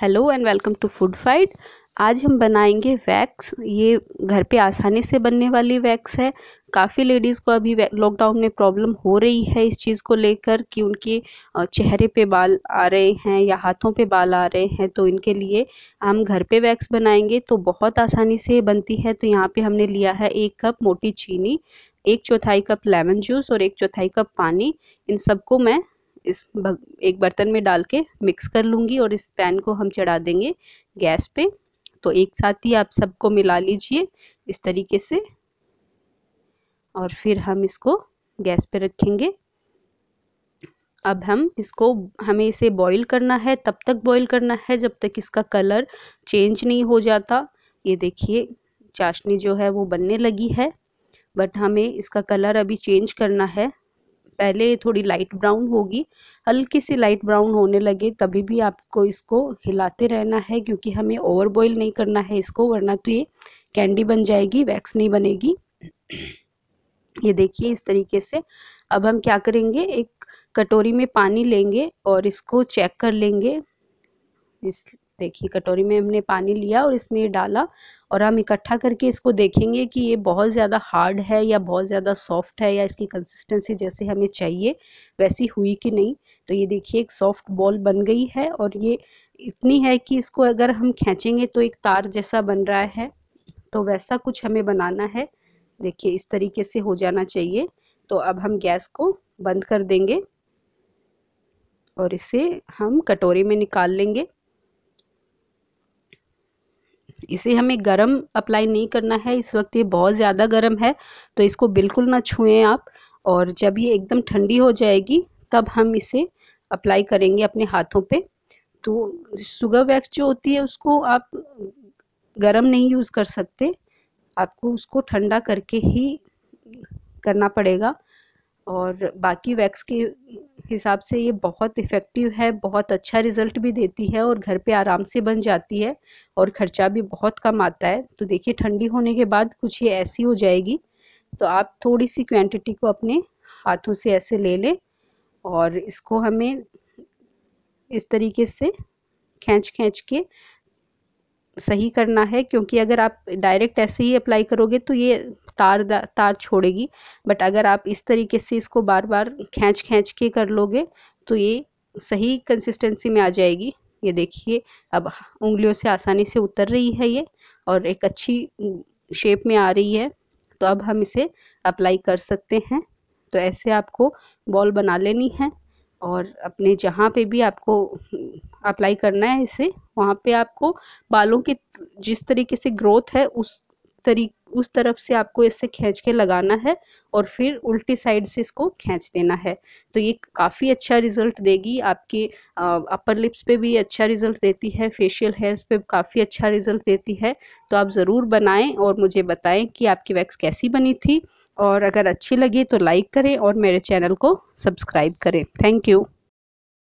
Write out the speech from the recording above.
hello and welcome to food fight आज हम बनाएंगे वैक्स ये घर पे आसानी से बनने वाली वैक्स है काफ़ी लेडीज़ को अभी लॉकडाउन में प्रॉब्लम हो रही है इस चीज़ को लेकर कि उनके चेहरे पे बाल आ रहे हैं या हाथों पे बाल आ रहे हैं तो इनके लिए हम घर पे वैक्स बनाएंगे तो बहुत आसानी से बनती है तो यहाँ पर हमने लिया है एक कप मोटी चीनी एक चौथाई कप लेमन जूस और एक चौथाई कप पानी इन सबको मैं इस एक बर्तन में डाल के मिक्स कर लूँगी और इस पैन को हम चढ़ा देंगे गैस पे तो एक साथ ही आप सबको मिला लीजिए इस तरीके से और फिर हम इसको गैस पे रखेंगे अब हम इसको हमें इसे बॉईल करना है तब तक बॉईल करना है जब तक इसका कलर चेंज नहीं हो जाता ये देखिए चाशनी जो है वो बनने लगी है बट हमें इसका कलर अभी चेंज करना है पहले थोड़ी लाइट ब्राउन होगी हल्की सी लाइट ब्राउन होने लगे तभी भी आपको इसको हिलाते रहना है क्योंकि हमें ओवर बॉयल नहीं करना है इसको वरना तो ये कैंडी बन जाएगी वैक्स नहीं बनेगी ये देखिए इस तरीके से अब हम क्या करेंगे एक कटोरी में पानी लेंगे और इसको चेक कर लेंगे इस देखिए कटोरी में हमने पानी लिया और इसमें डाला और हम इकट्ठा करके इसको देखेंगे कि ये बहुत ज़्यादा हार्ड है या बहुत ज़्यादा सॉफ्ट है या इसकी कंसिस्टेंसी जैसे हमें चाहिए वैसी हुई कि नहीं तो ये देखिए एक सॉफ्ट बॉल बन गई है और ये इतनी है कि इसको अगर हम खींचेंगे तो एक तार जैसा बन रहा है तो वैसा कुछ हमें बनाना है देखिए इस तरीके से हो जाना चाहिए तो अब हम गैस को बंद कर देंगे और इसे हम कटोरे में निकाल लेंगे इसे हमें गर्म अप्लाई नहीं करना है इस वक्त ये बहुत ज़्यादा गर्म है तो इसको बिल्कुल ना छुएं आप और जब ये एकदम ठंडी हो जाएगी तब हम इसे अप्लाई करेंगे अपने हाथों पे तो शुगर वैक्स जो होती है उसको आप गर्म नहीं यूज़ कर सकते आपको उसको ठंडा करके ही करना पड़ेगा और बाकी वैक्स के हिसाब से ये बहुत इफ़ेक्टिव है बहुत अच्छा रिज़ल्ट भी देती है और घर पे आराम से बन जाती है और ख़र्चा भी बहुत कम आता है तो देखिए ठंडी होने के बाद कुछ ये ऐसी हो जाएगी तो आप थोड़ी सी क्वांटिटी को अपने हाथों से ऐसे ले लें और इसको हमें इस तरीके से खींच खींच के सही करना है क्योंकि अगर आप डायरेक्ट ऐसे ही अप्लाई करोगे तो ये तार तार छोड़ेगी बट अगर आप इस तरीके से इसको बार बार खींच खींच के कर लोगे तो ये सही कंसिस्टेंसी में आ जाएगी ये देखिए अब उंगलियों से आसानी से उतर रही है ये और एक अच्छी शेप में आ रही है तो अब हम इसे अप्लाई कर सकते हैं तो ऐसे आपको बॉल बना लेनी है और अपने जहाँ पे भी आपको अप्लाई हम्म, करना है इसे वहाँ पे आपको बालों के जिस तरीके से ग्रोथ है उस तरी उस तरफ से आपको इससे खींच के लगाना है और फिर उल्टी साइड से इसको खींच देना है तो ये काफ़ी अच्छा रिजल्ट देगी आपकी अपर लिप्स पे भी अच्छा रिजल्ट देती है फेशियल हेयर्स पे काफ़ी अच्छा रिजल्ट देती है तो आप ज़रूर बनाएं और मुझे बताएं कि आपकी वैक्स कैसी बनी थी और अगर अच्छी लगी तो लाइक करें और मेरे चैनल को सब्सक्राइब करें थैंक यू